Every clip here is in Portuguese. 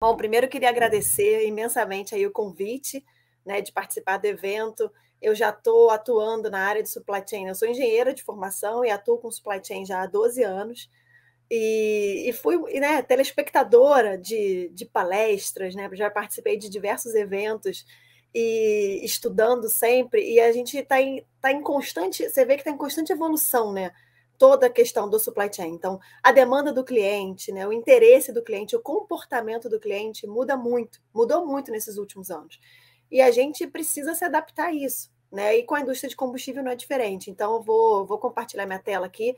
Bom, primeiro queria agradecer imensamente aí o convite, né, de participar do evento. Eu já estou atuando na área de supply chain. Né? Eu sou engenheira de formação e atuo com supply chain já há 12 anos. E, e fui né, telespectadora de, de palestras, né? já participei de diversos eventos e estudando sempre. E a gente está em, tá em constante, você vê que está em constante evolução, né? toda a questão do supply chain. Então, a demanda do cliente, né, o interesse do cliente, o comportamento do cliente muda muito, mudou muito nesses últimos anos. E a gente precisa se adaptar a isso, né? E com a indústria de combustível não é diferente. Então, eu vou, vou compartilhar minha tela aqui,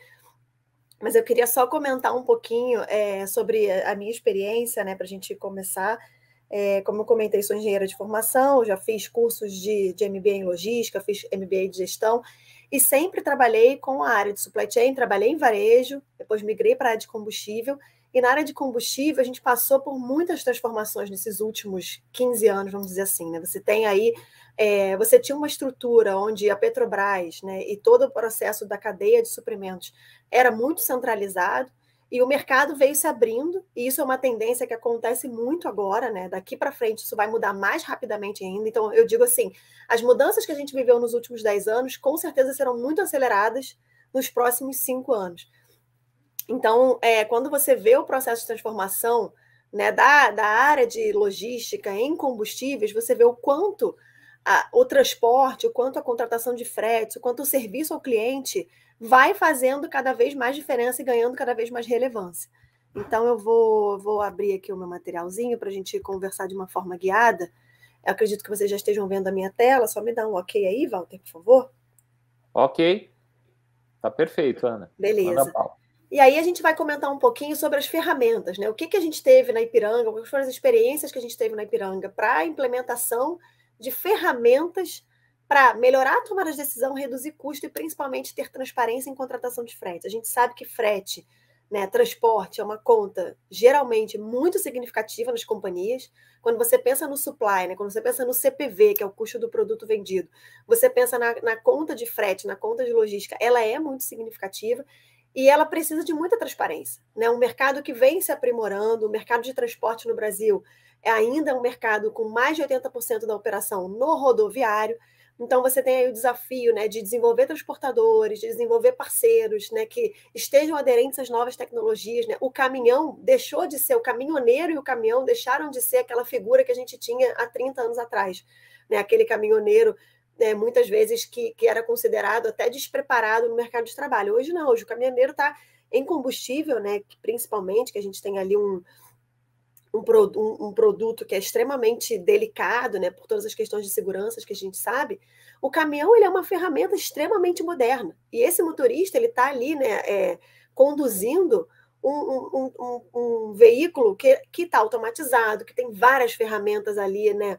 mas eu queria só comentar um pouquinho é, sobre a minha experiência, né, para a gente começar. É, como eu comentei, sou engenheira de formação, já fiz cursos de, de MBA em logística, fiz MBA de gestão e sempre trabalhei com a área de supply chain, trabalhei em varejo, depois migrei para a área de combustível. E na área de combustível, a gente passou por muitas transformações nesses últimos 15 anos, vamos dizer assim. Né? Você tem aí, é, você tinha uma estrutura onde a Petrobras né, e todo o processo da cadeia de suprimentos era muito centralizado. E o mercado veio se abrindo, e isso é uma tendência que acontece muito agora, né? Daqui para frente isso vai mudar mais rapidamente ainda. Então, eu digo assim: as mudanças que a gente viveu nos últimos 10 anos, com certeza serão muito aceleradas nos próximos 5 anos. Então, é, quando você vê o processo de transformação né, da, da área de logística em combustíveis, você vê o quanto a, o transporte, o quanto a contratação de fretes, o quanto o serviço ao cliente vai fazendo cada vez mais diferença e ganhando cada vez mais relevância. Então, eu vou, vou abrir aqui o meu materialzinho para a gente conversar de uma forma guiada. Eu acredito que vocês já estejam vendo a minha tela. Só me dá um ok aí, Walter, por favor. Ok. Tá perfeito, Ana. Beleza. Ana e aí a gente vai comentar um pouquinho sobre as ferramentas, né? O que, que a gente teve na Ipiranga, quais foram as experiências que a gente teve na Ipiranga para a implementação de ferramentas para melhorar a tomada de decisão, reduzir custo e principalmente ter transparência em contratação de frete. A gente sabe que frete, né, transporte é uma conta geralmente muito significativa nas companhias. Quando você pensa no supply, né, quando você pensa no CPV, que é o custo do produto vendido, você pensa na, na conta de frete, na conta de logística, ela é muito significativa e ela precisa de muita transparência. Né? Um mercado que vem se aprimorando, o mercado de transporte no Brasil é ainda um mercado com mais de 80% da operação no rodoviário. Então você tem aí o desafio né, de desenvolver transportadores, de desenvolver parceiros né, que estejam aderentes às novas tecnologias. Né? O caminhão deixou de ser, o caminhoneiro e o caminhão deixaram de ser aquela figura que a gente tinha há 30 anos atrás. Né? Aquele caminhoneiro né, muitas vezes que, que, era considerado até despreparado no mercado de trabalho. Hoje não, hoje o caminhoneiro está em combustível, né, principalmente, que a gente tem ali um, um, pro, um, um, produto que é extremamente delicado, né, por todas as questões de segurança que a gente sabe, o caminhão ele é uma ferramenta extremamente moderna. E esse motorista ele está ali, né, é, conduzindo um, um, veículo que está automatizado, que tem várias ferramentas ali, né,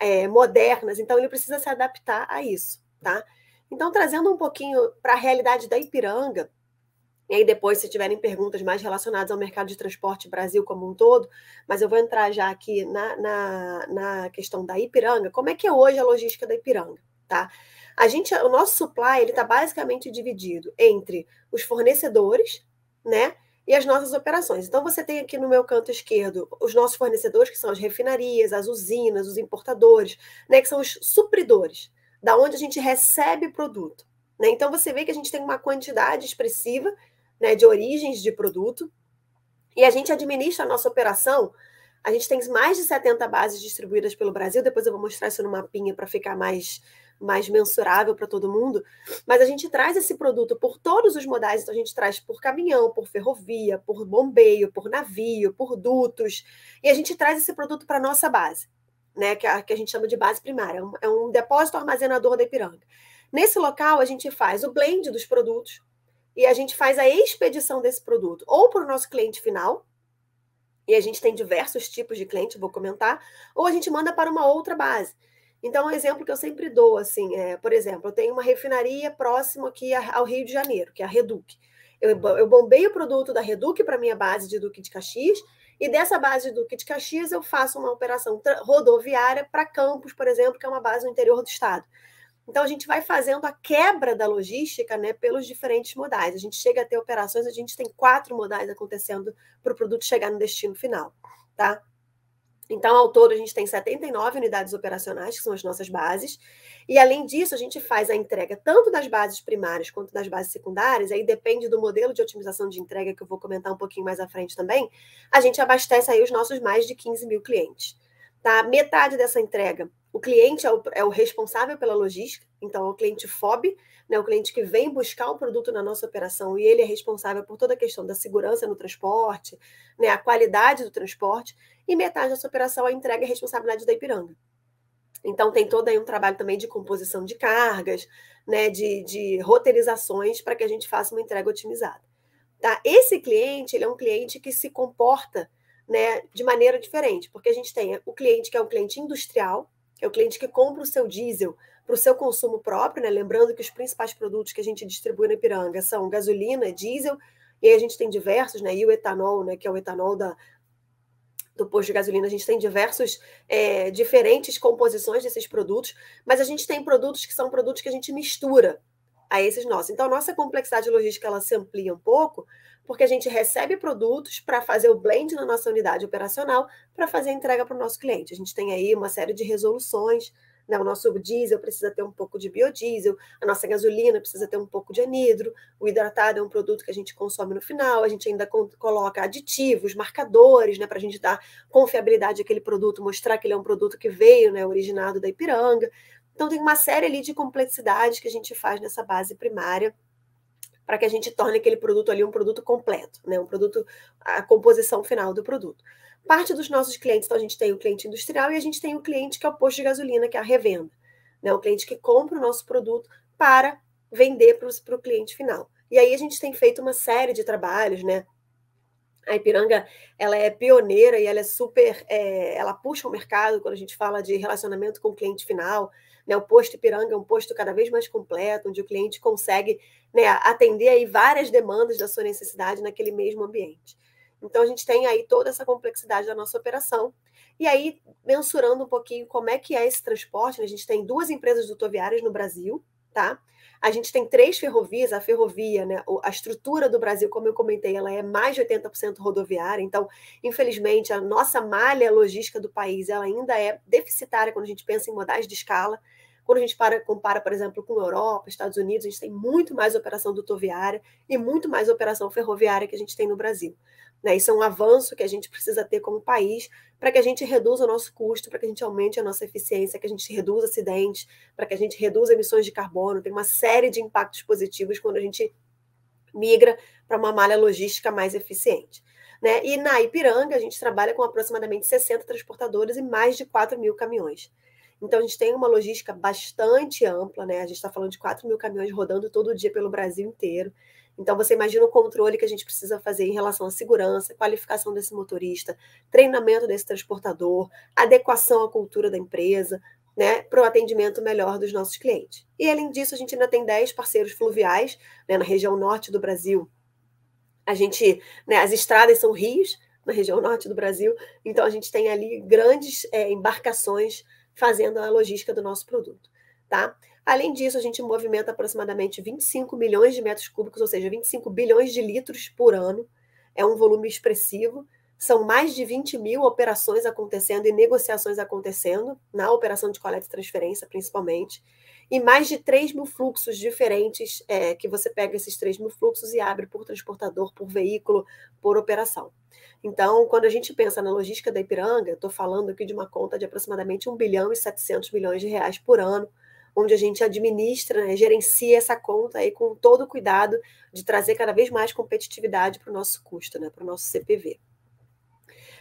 é, modernas. Então ele precisa se adaptar a isso, tá? Então trazendo um pouquinho para a realidade da Ipiranga, e aí depois, se tiverem perguntas mais relacionadas ao mercado de transporte Brasil como um todo, mas eu vou entrar já aqui na, na, na questão da Ipiranga. Como é que é hoje a logística da Ipiranga, tá? A gente, o nosso supply, ele está basicamente dividido entre os fornecedores, né? e as nossas operações. Então, você tem aqui no meu canto esquerdo os nossos fornecedores, que são as refinarias, as usinas, os importadores, né, que são os supridores, da onde a gente recebe produto. Né? Então, você vê que a gente tem uma quantidade expressiva né, de origens de produto. E a gente administra a nossa operação. A gente tem mais de 70 bases distribuídas pelo Brasil. Depois eu vou mostrar isso no mapinha para ficar mais, mais mensurável para todo mundo. Mas a gente traz esse produto por todos os modais. Então a gente traz por caminhão, por ferrovia, por bombeio, por navio, por dutos. E a gente traz esse produto para nossa base, né? Que a, que a gente chama de base primária. É um, é um depósito armazenador da Ipiranga. Nesse local, a gente faz o blend dos produtos, e a gente faz a expedição desse produto ou para o nosso cliente final, e a gente tem diversos tipos de cliente, vou comentar, ou a gente manda para uma outra base. Então, um exemplo que eu sempre dou, assim, é, por exemplo, eu tenho uma refinaria próximo aqui ao Rio de Janeiro, que é a Reduc. Eu, eu o produto da Reduc para minha base de Duque de Caxias, e dessa base de Duque de Caxias eu faço uma operação rodoviária para Campos, por exemplo, que é uma base no interior do estado. Então, a gente vai fazendo a quebra da logística né, pelos diferentes modais. A gente chega a ter operações, a gente tem quatro modais acontecendo para o produto chegar no destino final. Tá? Então, ao todo, a gente tem 79 unidades operacionais, que são as nossas bases. E, além disso, a gente faz a entrega tanto das bases primárias quanto das bases secundárias. Aí depende do modelo de otimização de entrega, que eu vou comentar um pouquinho mais à frente também. A gente abastece aí os nossos mais de 15 mil clientes tá? Metade dessa entrega, o cliente é o, é o responsável pela logística, então é o cliente FOB, né, o cliente que vem buscar o produto na nossa operação e ele é responsável por toda a questão da segurança no transporte, né, a qualidade do transporte, e metade dessa operação a é entrega é responsabilidade da Ipiranga. Então tem todo aí um trabalho também de composição de cargas, né, de, de roteirizações para que a gente faça uma entrega otimizada. Tá? Esse cliente, ele é um cliente que se comporta né, de maneira diferente, porque a gente tem o cliente que é um cliente industrial, que é o cliente que compra o seu diesel para o seu consumo próprio, né? Lembrando que os principais produtos que a gente distribui na Ipiranga são gasolina, diesel, e aí a gente tem diversos, né? E o etanol, né? Que é o etanol da, do posto de gasolina, a gente tem diversos é, diferentes composições desses produtos, mas a gente tem produtos que são produtos que a gente mistura a esses nossos. Então, a nossa complexidade logística ela se amplia um pouco, porque a gente recebe produtos para fazer o blend na nossa unidade operacional para fazer a entrega para o nosso cliente. A gente tem aí uma série de resoluções. Né? O nosso diesel precisa ter um pouco de biodiesel, a nossa gasolina precisa ter um pouco de anidro, o hidratado é um produto que a gente consome no final, a gente ainda coloca aditivos, marcadores, né? para a gente dar confiabilidade àquele produto, mostrar que ele é um produto que veio, né? originado da Ipiranga. Então, tem uma série ali de complexidades que a gente faz nessa base primária para que a gente torne aquele produto ali um produto completo, né? Um produto, a composição final do produto. Parte dos nossos clientes, então a gente tem o cliente industrial e a gente tem o cliente que é o posto de gasolina, que é a revenda, né? O cliente que compra o nosso produto para vender para o cliente final. E aí a gente tem feito uma série de trabalhos, né? A Ipiranga, ela é pioneira e ela é super, é, ela puxa o mercado quando a gente fala de relacionamento com o cliente final. Né? O posto Ipiranga é um posto cada vez mais completo, onde o cliente consegue né, atender aí várias demandas da sua necessidade naquele mesmo ambiente. Então, a gente tem aí toda essa complexidade da nossa operação. E aí, mensurando um pouquinho como é que é esse transporte, né? a gente tem duas empresas rodoviárias no Brasil, tá? A gente tem três ferrovias, a ferrovia, né, a estrutura do Brasil, como eu comentei, ela é mais de 80% rodoviária, então, infelizmente, a nossa malha logística do país, ela ainda é deficitária quando a gente pensa em modais de escala. Quando a gente para, compara, por exemplo, com Europa, Estados Unidos, a gente tem muito mais operação rodoviária e muito mais operação ferroviária que a gente tem no Brasil. Né? Isso é um avanço que a gente precisa ter como país para que a gente reduza o nosso custo, para que a gente aumente a nossa eficiência, que a gente reduza acidentes, para que a gente reduza emissões de carbono. Tem uma série de impactos positivos quando a gente migra para uma malha logística mais eficiente. Né? E na Ipiranga, a gente trabalha com aproximadamente 60 transportadores e mais de 4 mil caminhões. Então, a gente tem uma logística bastante ampla, né? A gente está falando de 4 mil caminhões rodando todo dia pelo Brasil inteiro. Então, você imagina o controle que a gente precisa fazer em relação à segurança, qualificação desse motorista, treinamento desse transportador, adequação à cultura da empresa, né, para o atendimento melhor dos nossos clientes. E, além disso, a gente ainda tem 10 parceiros fluviais né, na região norte do Brasil. A gente, né, as estradas são rios na região norte do Brasil, então a gente tem ali grandes é, embarcações fazendo a logística do nosso produto. Tá? Além disso, a gente movimenta aproximadamente 25 milhões de metros cúbicos, ou seja, 25 bilhões de litros por ano. É um volume expressivo. São mais de 20 mil operações acontecendo e negociações acontecendo, na operação de coleta e transferência, principalmente. E mais de 3 mil fluxos diferentes, é, que você pega esses 3 mil fluxos e abre por transportador, por veículo, por operação. Então, quando a gente pensa na logística da Ipiranga, estou falando aqui de uma conta de aproximadamente 1 bilhão e 700 milhões de reais por ano onde a gente administra, né, gerencia essa conta aí com todo o cuidado de trazer cada vez mais competitividade para o nosso custo, né, para o nosso CPV.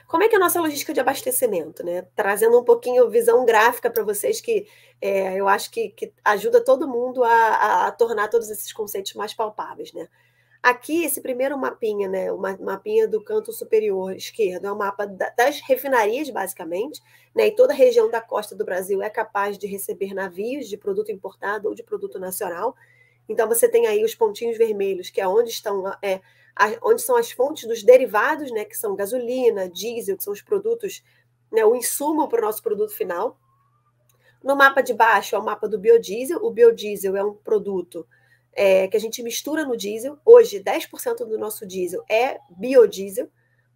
Como é que é a nossa logística de abastecimento, né? Trazendo um pouquinho visão gráfica para vocês que é, eu acho que, que ajuda todo mundo a, a, a tornar todos esses conceitos mais palpáveis, né? Aqui, esse primeiro mapinha, né, o mapinha do canto superior esquerdo, é o um mapa das refinarias, basicamente, né, e toda a região da costa do Brasil é capaz de receber navios de produto importado ou de produto nacional. Então, você tem aí os pontinhos vermelhos, que é onde estão é, a, onde são as fontes dos derivados, né, que são gasolina, diesel, que são os produtos, né, o insumo para o nosso produto final. No mapa de baixo é o mapa do biodiesel. O biodiesel é um produto é, que a gente mistura no diesel. Hoje, 10% do nosso diesel é biodiesel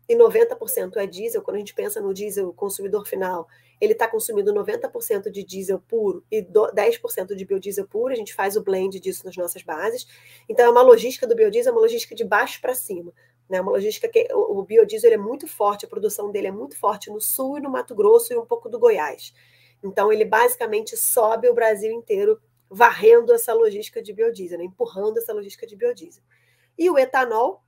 e 90% é diesel. Quando a gente pensa no diesel consumidor final, ele está consumindo 90% de diesel puro e 10% de biodiesel puro. A gente faz o blend disso nas nossas bases. Então, é uma logística do biodiesel, é uma logística de baixo para cima. Né? Uma logística que o, o biodiesel é muito forte, a produção dele é muito forte no sul e no Mato Grosso e um pouco do Goiás. Então, ele basicamente sobe o Brasil inteiro varrendo essa logística de biodiesel, né? empurrando essa logística de biodiesel. E o etanol,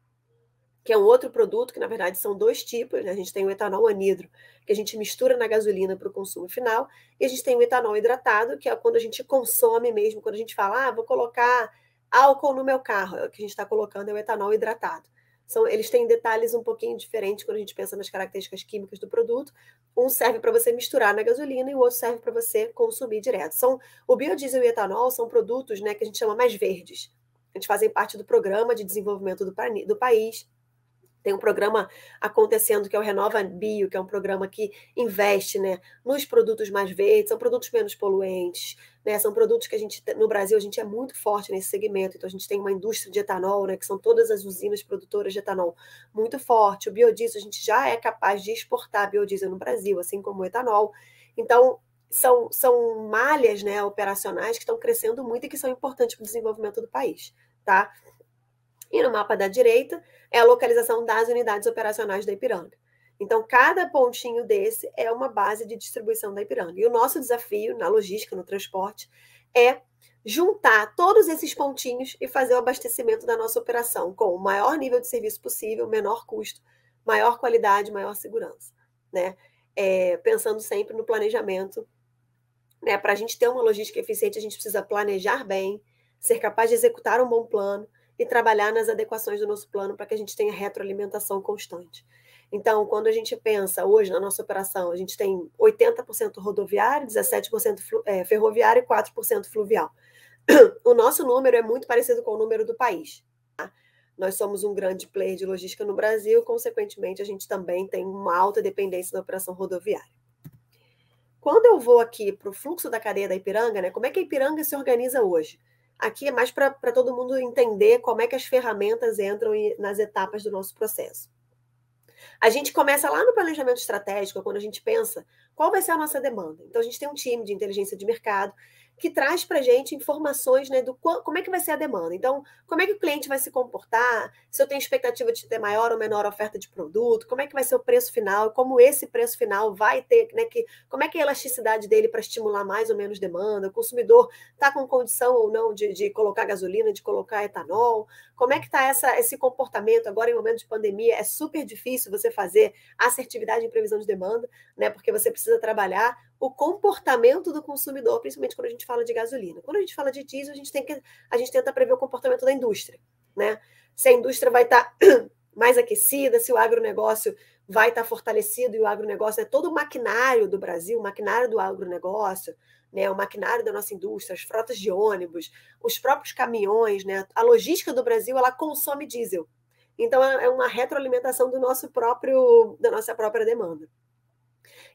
que é um outro produto, que na verdade são dois tipos, né? a gente tem o etanol anidro, que a gente mistura na gasolina para o consumo final, e a gente tem o etanol hidratado, que é quando a gente consome mesmo, quando a gente fala, ah, vou colocar álcool no meu carro, é o que a gente está colocando é o etanol hidratado. São, eles têm detalhes um pouquinho diferentes quando a gente pensa nas características químicas do produto. Um serve para você misturar na gasolina e o outro serve para você consumir direto. São, o biodiesel e o etanol são produtos né, que a gente chama mais verdes. Eles fazem parte do programa de desenvolvimento do, do país. Tem um programa acontecendo que é o Renova Bio, que é um programa que investe né, nos produtos mais verdes, são produtos menos poluentes, né, são produtos que a gente, no Brasil, a gente é muito forte nesse segmento. Então, a gente tem uma indústria de etanol, né, que são todas as usinas produtoras de etanol, muito forte. O biodiesel, a gente já é capaz de exportar biodiesel no Brasil, assim como o etanol. Então, são, são malhas né, operacionais que estão crescendo muito e que são importantes para o desenvolvimento do país. Tá? E no mapa da direita é a localização das unidades operacionais da Ipiranga. Então, cada pontinho desse é uma base de distribuição da Ipiranga. E o nosso desafio na logística, no transporte, é juntar todos esses pontinhos e fazer o abastecimento da nossa operação com o maior nível de serviço possível, menor custo, maior qualidade, maior segurança. Né? É, pensando sempre no planejamento. Né? Para a gente ter uma logística eficiente, a gente precisa planejar bem, ser capaz de executar um bom plano e trabalhar nas adequações do nosso plano para que a gente tenha retroalimentação constante. Então, quando a gente pensa hoje na nossa operação, a gente tem 80% rodoviário, 17% é, ferroviário e 4% fluvial. O nosso número é muito parecido com o número do país. Tá? Nós somos um grande player de logística no Brasil, consequentemente, a gente também tem uma alta dependência da operação rodoviária. Quando eu vou aqui para o fluxo da cadeia da Ipiranga, né, como é que a Ipiranga se organiza hoje? Aqui é mais para todo mundo entender como é que as ferramentas entram nas etapas do nosso processo. A gente começa lá no planejamento estratégico, quando a gente pensa qual vai ser a nossa demanda. Então, a gente tem um time de inteligência de mercado que traz para a gente informações né, do como é que vai ser a demanda. Então, como é que o cliente vai se comportar, se eu tenho expectativa de ter maior ou menor oferta de produto, como é que vai ser o preço final, como esse preço final vai ter, né, que, como é que é a elasticidade dele para estimular mais ou menos demanda, o consumidor está com condição ou não de, de colocar gasolina, de colocar etanol, como é que está esse comportamento agora em momento de pandemia, é super difícil você fazer assertividade em previsão de demanda, né, porque você precisa trabalhar o comportamento do consumidor, principalmente quando a gente fala de gasolina. Quando a gente fala de diesel, a gente, tem que, a gente tenta prever o comportamento da indústria, né? Se a indústria vai tá estar mais aquecida, se o agronegócio vai estar tá fortalecido, e o agronegócio é todo o maquinário do Brasil, o maquinário do agronegócio, né, o maquinário da nossa indústria, as frotas de ônibus, os próprios caminhões, né, a logística do Brasil, ela consome diesel. Então, é, é uma retroalimentação do nosso próprio, da nossa própria demanda.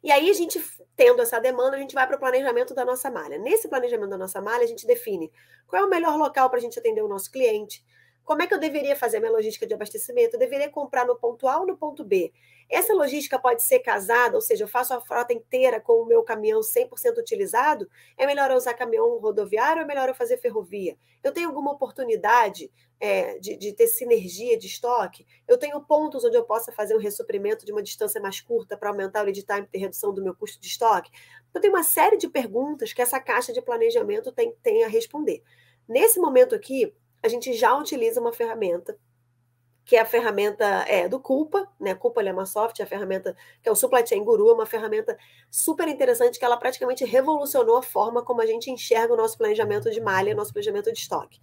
E aí, a gente, tendo essa demanda, a gente vai para o planejamento da nossa malha. Nesse planejamento da nossa malha, a gente define qual é o melhor local para a gente atender o nosso cliente, como é que eu deveria fazer a minha logística de abastecimento? Eu deveria comprar no ponto A ou no ponto B? Essa logística pode ser casada, ou seja, eu faço a frota inteira com o meu caminhão 100% utilizado? É melhor eu usar caminhão rodoviário ou é melhor eu fazer ferrovia? Eu tenho alguma oportunidade é, de, de, ter sinergia de estoque? Eu tenho pontos onde eu possa fazer um ressuprimento de uma distância mais curta para aumentar o lead time e ter redução do meu custo de estoque? Então, tem uma série de perguntas que essa caixa de planejamento tem, tem a responder. Nesse momento aqui, a gente já utiliza uma ferramenta que é a ferramenta é, do Culpa, né? Culpa Lemasoft, é a ferramenta que é o Supply Chain Guru, é uma ferramenta super interessante que ela praticamente revolucionou a forma como a gente enxerga o nosso planejamento de malha, nosso planejamento de estoque.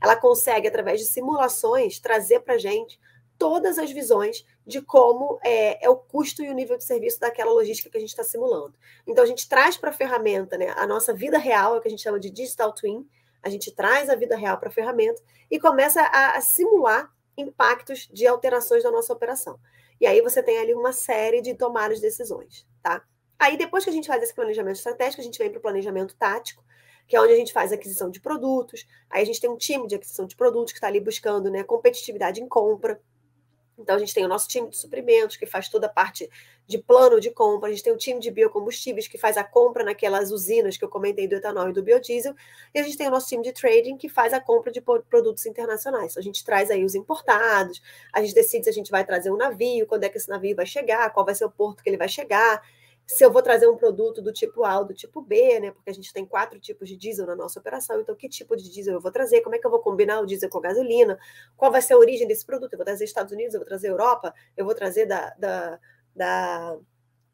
Ela consegue, através de simulações, trazer para a gente todas as visões de como é, é, o custo e o nível de serviço daquela logística que a gente está simulando. Então, a gente traz para a ferramenta né, a nossa vida real, é o que a gente chama de Digital Twin, a gente traz a vida real para a ferramenta e começa a, a simular impactos de alterações da nossa operação. E aí você tem ali uma série de tomadas de decisões, tá? Aí depois que a gente faz esse planejamento estratégico, a gente vem para o planejamento tático, que é onde a gente faz aquisição de produtos. Aí a gente tem um time de aquisição de produtos que está ali buscando né, competitividade em compra, então, a gente tem o nosso time de suprimentos, que faz toda a parte de plano de compra, a gente tem o time de biocombustíveis, que faz a compra naquelas usinas que eu comentei do etanol e do biodiesel, e a gente tem o nosso time de trading, que faz a compra de produtos internacionais. Então, a gente traz aí os importados, a gente decide se a gente vai trazer um navio, quando é que esse navio vai chegar, qual vai ser o porto que ele vai chegar, se eu vou trazer um produto do tipo A ou do tipo B, né? Porque a gente tem quatro tipos de diesel na nossa operação, então que tipo de diesel eu vou trazer? Como é que eu vou combinar o diesel com a gasolina? Qual vai ser a origem desse produto? Eu vou trazer Estados Unidos, eu vou trazer Europa, eu vou trazer da, da, da,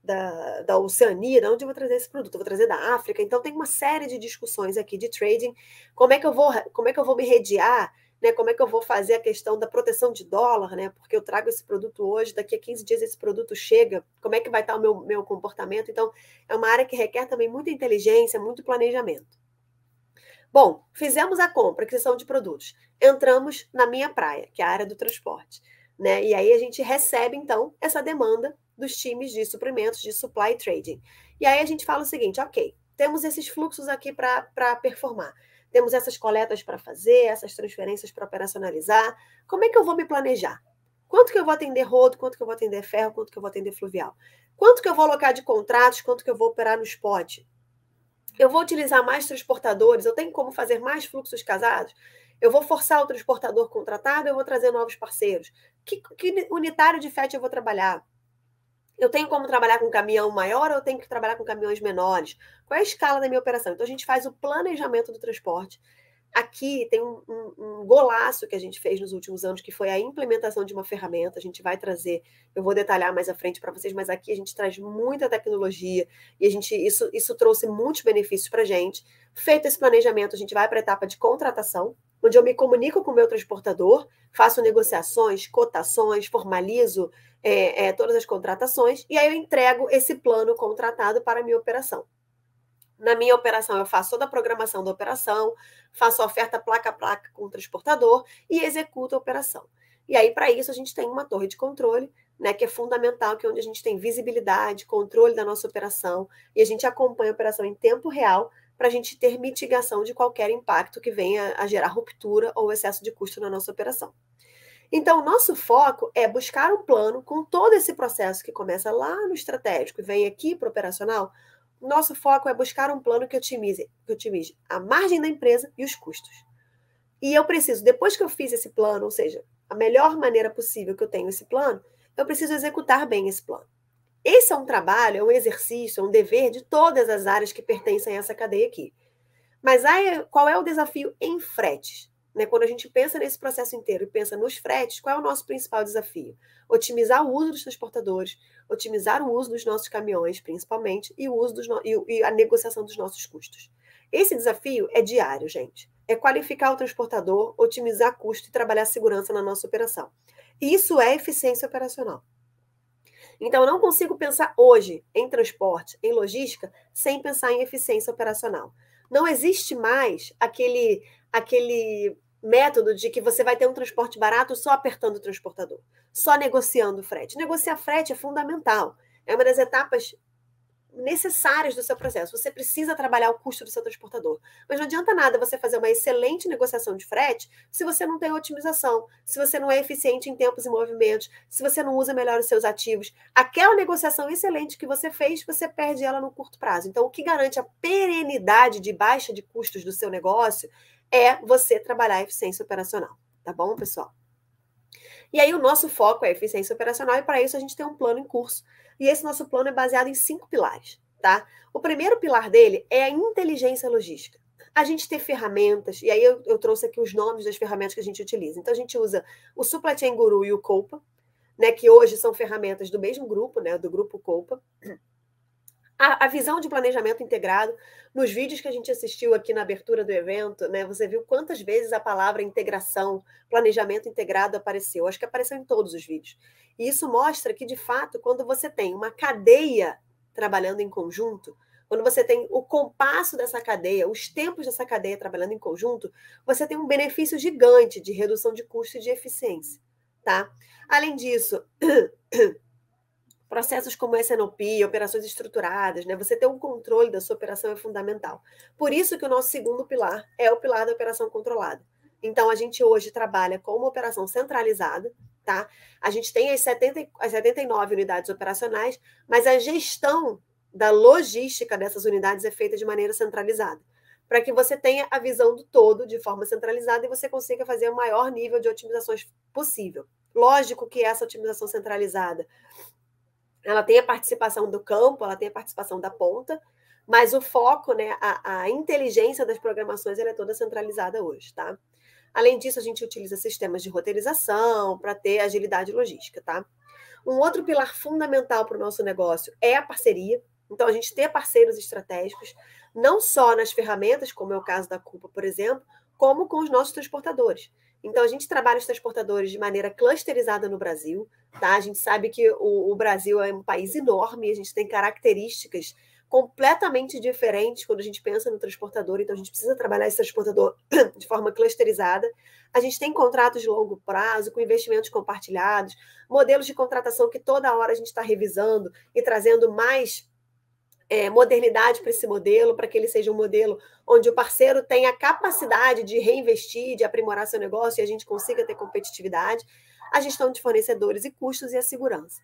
da, da Oceania, de onde eu vou trazer esse produto? Eu vou trazer da África. Então tem uma série de discussões aqui de trading. Como é que eu vou, como é que eu vou me rediar? né? Como é que eu vou fazer a questão da proteção de dólar, né? Porque eu trago esse produto hoje, daqui a 15 dias esse produto chega, como é que vai estar o meu, meu comportamento? Então, é uma área que requer também muita inteligência, muito planejamento. Bom, fizemos a compra, aquisição de produtos. Entramos na minha praia, que é a área do transporte. Né? E aí a gente recebe, então, essa demanda dos times de suprimentos, de supply trading. E aí a gente fala o seguinte: ok, temos esses fluxos aqui para performar. Temos essas coletas para fazer, essas transferências para operacionalizar. Como é que eu vou me planejar? Quanto que eu vou atender rodo, quanto que eu vou atender ferro, quanto que eu vou atender fluvial? Quanto que eu vou alocar de contratos, quanto que eu vou operar no spot? Eu vou utilizar mais transportadores, eu tenho como fazer mais fluxos casados? Eu vou forçar o transportador contratado, eu vou trazer novos parceiros? Que, que unitário de FET eu vou trabalhar? Eu tenho como trabalhar com um caminhão maior ou eu tenho que trabalhar com caminhões menores? Qual é a escala da minha operação? Então, a gente faz o planejamento do transporte. Aqui tem um, um, um, golaço que a gente fez nos últimos anos, que foi a implementação de uma ferramenta. A gente vai trazer, eu vou detalhar mais à frente para vocês, mas aqui a gente traz muita tecnologia e a gente isso, isso trouxe muitos benefícios para a gente. Feito esse planejamento, a gente vai para a etapa de contratação, onde eu me comunico com o meu transportador, faço negociações, cotações, formalizo é, é, todas as contratações e aí eu entrego esse plano contratado para a minha operação. Na minha operação, eu faço toda a programação da operação, faço oferta placa a placa com o transportador e executo a operação. E aí, para isso, a gente tem uma torre de controle, né, que é fundamental, que é onde a gente tem visibilidade, controle da nossa operação e a gente acompanha a operação em tempo real para a gente ter mitigação de qualquer impacto que venha a gerar ruptura ou excesso de custo na nossa operação. Então, nosso foco é buscar um plano com todo esse processo que começa lá no estratégico e vem aqui para o operacional. Nosso foco é buscar um plano que otimize, que otimize a margem da empresa e os custos. E eu preciso, depois que eu fiz esse plano, ou seja, a melhor maneira possível que eu tenho esse plano, eu preciso executar bem esse plano. Esse é um trabalho, é um exercício, é um dever de todas as áreas que pertencem a essa cadeia aqui. Mas aí, qual é o desafio em fretes? Né? Quando a gente pensa nesse processo inteiro e pensa nos fretes, qual é o nosso principal desafio? Otimizar o uso dos transportadores, otimizar o uso dos nossos caminhões, principalmente, e, o uso dos no... e a negociação dos nossos custos. Esse desafio é diário, gente. É qualificar o transportador, otimizar custo e trabalhar segurança na nossa operação. Isso é eficiência operacional. Então, eu não consigo pensar hoje em transporte, em logística, sem pensar em eficiência operacional. Não existe mais aquele, aquele método de que você vai ter um transporte barato só apertando o transportador, só negociando frete. Negociar frete é fundamental. É uma das etapas necessárias do seu processo. Você precisa trabalhar o custo do seu transportador. Mas não adianta nada você fazer uma excelente negociação de frete se você não tem otimização, se você não é eficiente em tempos e movimentos, se você não usa melhor os seus ativos. Aquela negociação excelente que você fez, você perde ela no curto prazo. Então, o que garante a perenidade de baixa de custos do seu negócio é você trabalhar a eficiência operacional. Tá bom, pessoal? E aí o nosso foco é eficiência operacional e para isso a gente tem um plano em curso. E esse nosso plano é baseado em cinco pilares, tá? O primeiro pilar dele é a inteligência logística. A gente ter ferramentas, e aí eu, eu trouxe aqui os nomes das ferramentas que a gente utiliza. Então a gente usa o Supply Chain Guru e o Copa, né, que hoje são ferramentas do mesmo grupo, né, do grupo Copa a, a, visão de planejamento integrado, nos vídeos que a gente assistiu aqui na abertura do evento, né, você viu quantas vezes a palavra integração, planejamento integrado apareceu. Acho que apareceu em todos os vídeos. E isso mostra que, de fato, quando você tem uma cadeia trabalhando em conjunto, quando você tem o compasso dessa cadeia, os tempos dessa cadeia trabalhando em conjunto, você tem um benefício gigante de redução de custo e de eficiência, tá? Além disso, Processos como SNOP, operações estruturadas, né? Você ter um controle da sua operação é fundamental. Por isso que o nosso segundo pilar é o pilar da operação controlada. Então, a gente hoje trabalha com uma operação centralizada, tá? A gente tem as, 70, as 79 unidades operacionais, mas a gestão da logística dessas unidades é feita de maneira centralizada, para que você tenha a visão do todo de forma centralizada e você consiga fazer o maior nível de otimizações possível. Lógico que essa otimização centralizada ela tem a participação do campo, ela tem a participação da ponta, mas o foco, né, a, a inteligência das programações, ela é toda centralizada hoje, tá? Além disso, a gente utiliza sistemas de roteirização para ter agilidade logística, tá? Um outro pilar fundamental para o nosso negócio é a parceria. Então, a gente ter parceiros estratégicos, não só nas ferramentas, como é o caso da Culpa, por exemplo, como com os nossos transportadores. Então, a gente trabalha os transportadores de maneira clusterizada no Brasil, tá? A gente sabe que o, o Brasil é um país enorme, a gente tem características completamente diferentes quando a gente pensa no transportador, então a gente precisa trabalhar esse transportador de forma clusterizada. A gente tem contratos de longo prazo, com investimentos compartilhados, modelos de contratação que toda hora a gente está revisando e trazendo mais é, modernidade para esse modelo, para que ele seja um modelo onde o parceiro tenha a capacidade de reinvestir, de aprimorar seu negócio e a gente consiga ter competitividade, a gestão de fornecedores e custos e a segurança.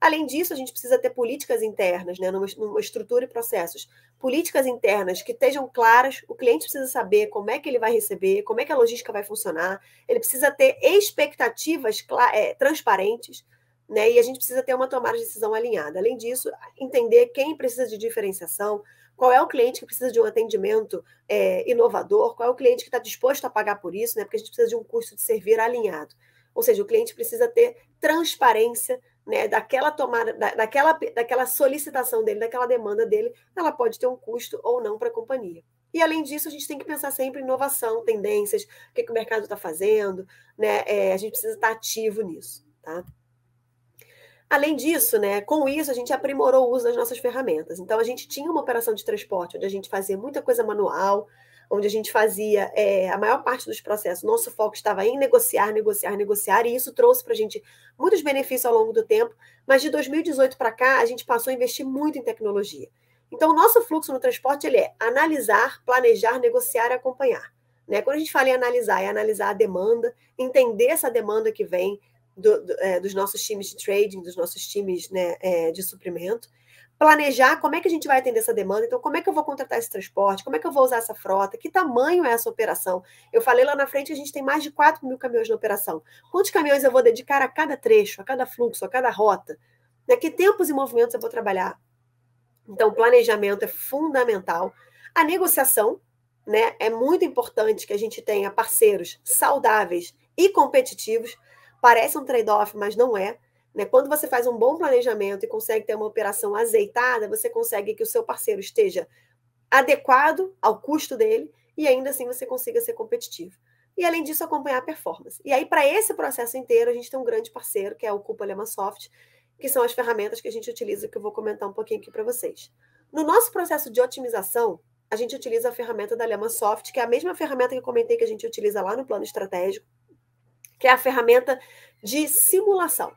Além disso, a gente precisa ter políticas internas, né, numa, numa estrutura e processos. Políticas internas que estejam claras, o cliente precisa saber como é que ele vai receber, como é que a logística vai funcionar, ele precisa ter expectativas é, transparentes né? E a gente precisa ter uma tomada de decisão alinhada. Além disso, entender quem precisa de diferenciação, qual é o cliente que precisa de um atendimento é, inovador, qual é o cliente que está disposto a pagar por isso, né? Porque a gente precisa de um custo de servir alinhado. Ou seja, o cliente precisa ter transparência né, daquela tomada, da, daquela, daquela solicitação dele, daquela demanda dele, ela pode ter um custo ou não para a companhia. E além disso, a gente tem que pensar sempre em inovação, tendências, o que, que o mercado está fazendo, né? É, a gente precisa estar ativo nisso, tá? Além disso, né, com isso, a gente aprimorou o uso das nossas ferramentas. Então, a gente tinha uma operação de transporte, onde a gente fazia muita coisa manual, onde a gente fazia é, a maior parte dos processos. Nosso foco estava em negociar, negociar, negociar, e isso trouxe para a gente muitos benefícios ao longo do tempo. Mas de 2018 para cá, a gente passou a investir muito em tecnologia. Então, o nosso fluxo no transporte ele é analisar, planejar, negociar e acompanhar. Né? Quando a gente fala em analisar, é analisar a demanda, entender essa demanda que vem, do, do, é, dos nossos times de trading, dos nossos times né, é, de suprimento, planejar como é que a gente vai atender essa demanda, então como é que eu vou contratar esse transporte, como é que eu vou usar essa frota, que tamanho é essa operação. Eu falei lá na frente, a gente tem mais de 4 mil caminhões na operação. Quantos caminhões eu vou dedicar a cada trecho, a cada fluxo, a cada rota? Né? Que tempos e movimentos eu vou trabalhar? Então, planejamento é fundamental. A negociação, né? É muito importante que a gente tenha parceiros saudáveis e competitivos Parece um trade-off, mas não é. Né? Quando você faz um bom planejamento e consegue ter uma operação azeitada, você consegue que o seu parceiro esteja adequado ao custo dele e ainda assim você consiga ser competitivo. E além disso, acompanhar a performance. E aí, para esse processo inteiro, a gente tem um grande parceiro, que é o Cupa Lema Soft, que são as ferramentas que a gente utiliza, que eu vou comentar um pouquinho aqui para vocês. No nosso processo de otimização, a gente utiliza a ferramenta da Lema Soft, que é a mesma ferramenta que eu comentei que a gente utiliza lá no plano estratégico que é a ferramenta de simulação.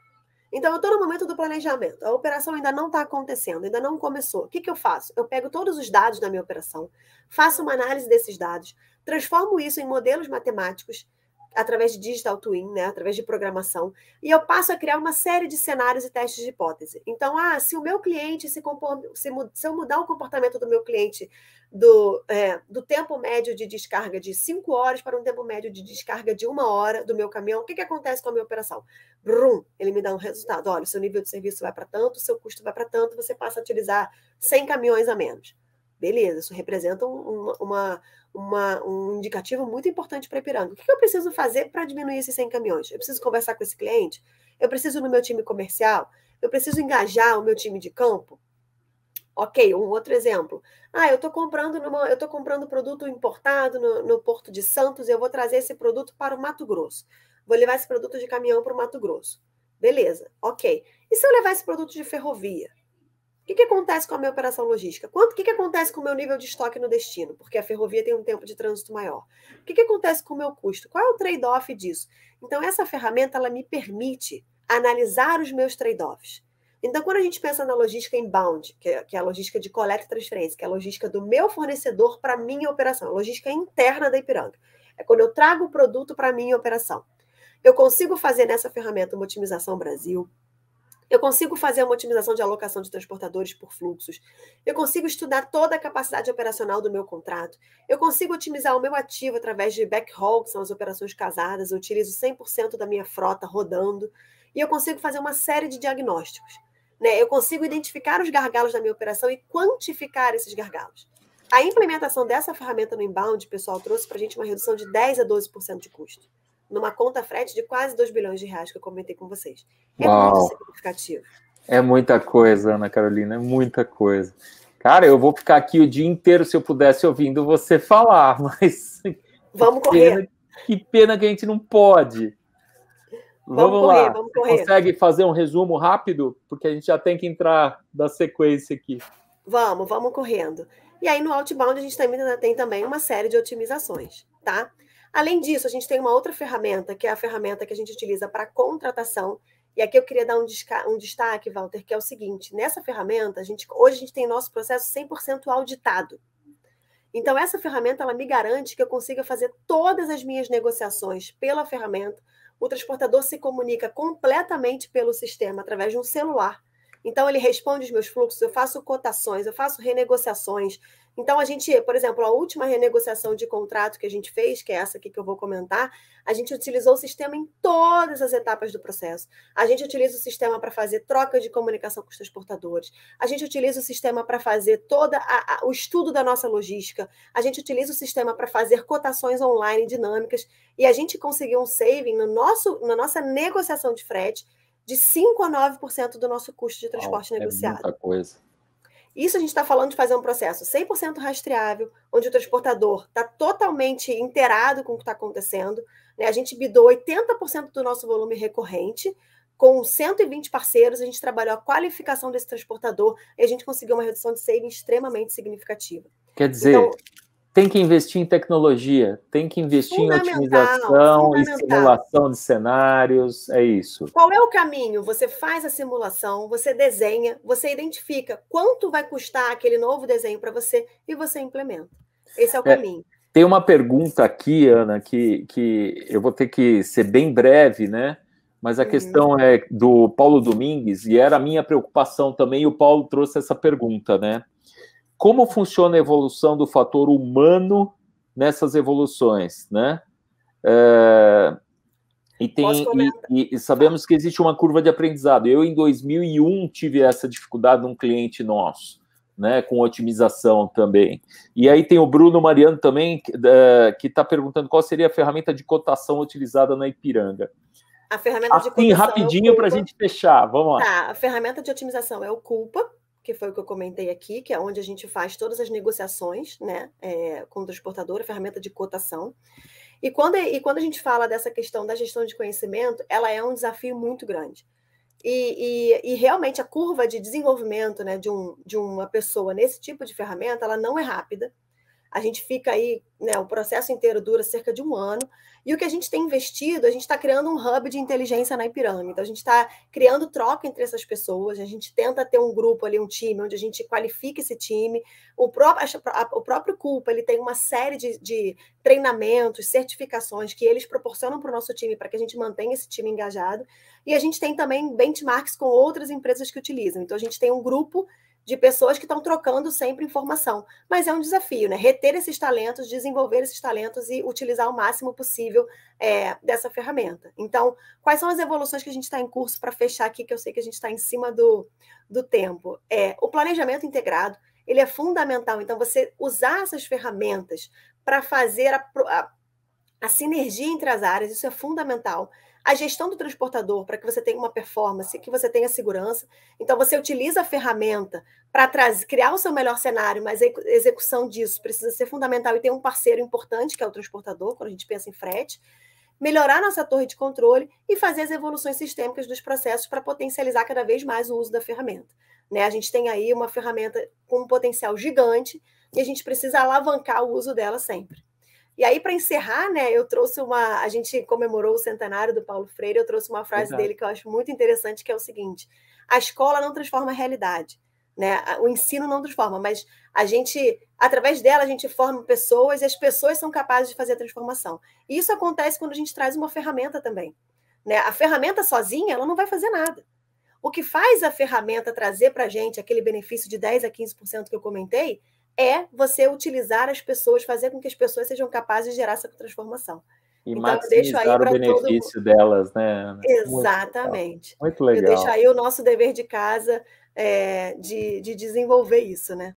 Então, eu estou no momento do planejamento. A operação ainda não está acontecendo, ainda não começou. O que, que eu faço? Eu pego todos os dados da minha operação, faço uma análise desses dados, transformo isso em modelos matemáticos através de digital twin, né, através de programação, e eu passo a criar uma série de cenários e testes de hipótese. Então, ah, se o meu cliente se, compor, se, se eu mudar o comportamento do meu cliente do, é, do tempo médio de descarga de 5 horas para um tempo médio de descarga de uma hora do meu caminhão, o que, que acontece com a minha operação? Brum, ele me dá um resultado. Olha, o seu nível de serviço vai para tanto, o seu custo vai para tanto, você passa a utilizar 100 caminhões a menos. Beleza, isso representa uma, uma, uma, um indicativo muito importante para a Ipiranga. O que eu preciso fazer para diminuir esses 100 caminhões? Eu preciso conversar com esse cliente? Eu preciso no meu time comercial? Eu preciso engajar o meu time de campo? Ok, um outro exemplo. Ah, eu estou comprando numa, eu tô comprando produto importado no, no Porto de Santos e eu vou trazer esse produto para o Mato Grosso. Vou levar esse produto de caminhão para o Mato Grosso. Beleza, ok. E se eu levar esse produto de ferrovia? O que, que acontece com a minha operação logística? Quanto, o que, que acontece com o meu nível de estoque no destino? Porque a ferrovia tem um tempo de trânsito maior. O que, que acontece com o meu custo? Qual é o trade-off disso? Então, essa ferramenta ela me permite analisar os meus trade-offs. Então, quando a gente pensa na logística inbound, que é, que é a logística de coleta e transferência, que é a logística do meu fornecedor para minha operação, a logística interna da Ipiranga. É quando eu trago o produto para minha operação. Eu consigo fazer nessa ferramenta uma otimização Brasil, eu consigo fazer uma otimização de alocação de transportadores por fluxos. Eu consigo estudar toda a capacidade operacional do meu contrato. Eu consigo otimizar o meu ativo através de backhaul, que são as operações casadas. Eu utilizo 100% da minha frota rodando. E eu consigo fazer uma série de diagnósticos. Né? Eu consigo identificar os gargalos da minha operação e quantificar esses gargalos. A implementação dessa ferramenta no inbound, pessoal, trouxe para a gente uma redução de 10 a 12% de custo numa conta frete de quase 2 bilhões de reais que eu comentei com vocês. É Uau. muito significativo. É muita coisa, Ana Carolina, é muita coisa. Cara, eu vou ficar aqui o dia inteiro se eu pudesse ouvindo você falar, mas. Vamos que correr. Pena, que pena que a gente não pode. Vamos, vamos correr, lá. Vamos correr. Consegue fazer um resumo rápido? Porque a gente já tem que entrar da sequência aqui. Vamos, vamos correndo. E aí no outbound a gente também tem também uma série de otimizações, tá? Além disso, a gente tem uma outra ferramenta, que é a ferramenta que a gente utiliza para contratação. E aqui eu queria dar um, um, destaque, Walter, que é o seguinte: nessa ferramenta, a gente, hoje a gente tem nosso processo 100% auditado. Então, essa ferramenta ela me garante que eu consiga fazer todas as minhas negociações pela ferramenta. O transportador se comunica completamente pelo sistema, através de um celular. Então, ele responde os meus fluxos, eu faço cotações, eu faço renegociações, então, a gente, por exemplo, a última renegociação de contrato que a gente fez, que é essa aqui que eu vou comentar, a gente utilizou o sistema em todas as etapas do processo. A gente utiliza o sistema para fazer troca de comunicação com os transportadores, a gente utiliza o sistema para fazer todo o estudo da nossa logística, a gente utiliza o sistema para fazer cotações online dinâmicas, e a gente conseguiu um saving no nosso, na nossa negociação de frete de 5 a 9% do nosso custo de transporte Uau, negociado. É muita coisa. Isso a gente está falando de fazer um processo 100% rastreável, onde o transportador está totalmente inteirado com o que está acontecendo. Né? A gente bidou 80% do nosso volume recorrente, com 120 parceiros, a gente trabalhou a qualificação desse transportador e a gente conseguiu uma redução de saving extremamente significativa. Quer dizer, então, tem que investir em tecnologia, tem que investir em otimização e simulação de cenários, é isso. Qual é o caminho? Você faz a simulação, você desenha, você identifica quanto vai custar aquele novo desenho para você e você implementa. Esse é o é, caminho. Tem uma pergunta aqui, Ana, que, que eu vou ter que ser bem breve, né? Mas a uhum. questão é do Paulo Domingues, e era a minha preocupação também, e o Paulo trouxe essa pergunta, né? como funciona a evolução do fator humano nessas evoluções, né? É, e, tem, e, e, sabemos que existe uma curva de aprendizado. Eu, em 2001, tive essa dificuldade num cliente nosso, né, com otimização também. E aí tem o Bruno Mariano também, que é, está perguntando qual seria a ferramenta de cotação utilizada na Ipiranga. A ferramenta assim, de cotação. É rapidinho é para a gente fechar, vamos lá. Tá, a ferramenta de otimização é o Culpa, que foi o que eu comentei aqui, que é onde a gente faz todas as negociações né, é, com o transportador, a ferramenta de cotação. E quando, e quando a gente fala dessa questão da gestão de conhecimento, ela é um desafio muito grande. E, e, e realmente a curva de desenvolvimento né, de, um, de uma pessoa nesse tipo de ferramenta, ela não é rápida. A gente fica aí, né, o processo inteiro dura cerca de um ano. E o que a gente tem investido, a gente está criando um hub de inteligência na Ipiranga. Então, a gente está criando troca entre essas pessoas. A gente tenta ter um grupo ali, um time, onde a gente qualifica esse time. O próprio, o próprio Culpa ele tem uma série de, de treinamentos, certificações que eles proporcionam para o nosso time, para que a gente mantenha esse time engajado. E a gente tem também benchmarks com outras empresas que utilizam. Então, a gente tem um grupo de pessoas que estão trocando sempre informação. Mas é um desafio, né? Reter esses talentos, desenvolver esses talentos e utilizar o máximo possível é, dessa ferramenta. Então, quais são as evoluções que a gente está em curso para fechar aqui, que eu sei que a gente está em cima do, do tempo? É, o planejamento integrado, ele é fundamental. Então, você usar essas ferramentas para fazer a, a, a sinergia entre as áreas, isso é fundamental a gestão do transportador para que você tenha uma performance, que você tenha segurança. Então, você utiliza a ferramenta para criar o seu melhor cenário, mas a execução disso precisa ser fundamental e ter um parceiro importante, que é o transportador, quando a gente pensa em frete. Melhorar nossa torre de controle e fazer as evoluções sistêmicas dos processos para potencializar cada vez mais o uso da ferramenta. Né? A gente tem aí uma ferramenta com um potencial gigante e a gente precisa alavancar o uso dela sempre. E aí, para encerrar, né, eu trouxe uma. A gente comemorou o centenário do Paulo Freire, eu trouxe uma frase Exato. dele que eu acho muito interessante, que é o seguinte: a escola não transforma a realidade. Né? O ensino não transforma, mas a gente, através dela, a gente forma pessoas e as pessoas são capazes de fazer a transformação. E isso acontece quando a gente traz uma ferramenta também. Né? A ferramenta sozinha, ela não vai fazer nada. O que faz a ferramenta trazer para a gente aquele benefício de 10% a 15% que eu comentei é você utilizar as pessoas, fazer com que as pessoas sejam capazes de gerar essa transformação. E então, maximizar eu deixo aí o benefício delas, né? Exatamente. Muito legal. Muito legal. Eu deixo aí o nosso dever de casa é, de, de desenvolver isso, né?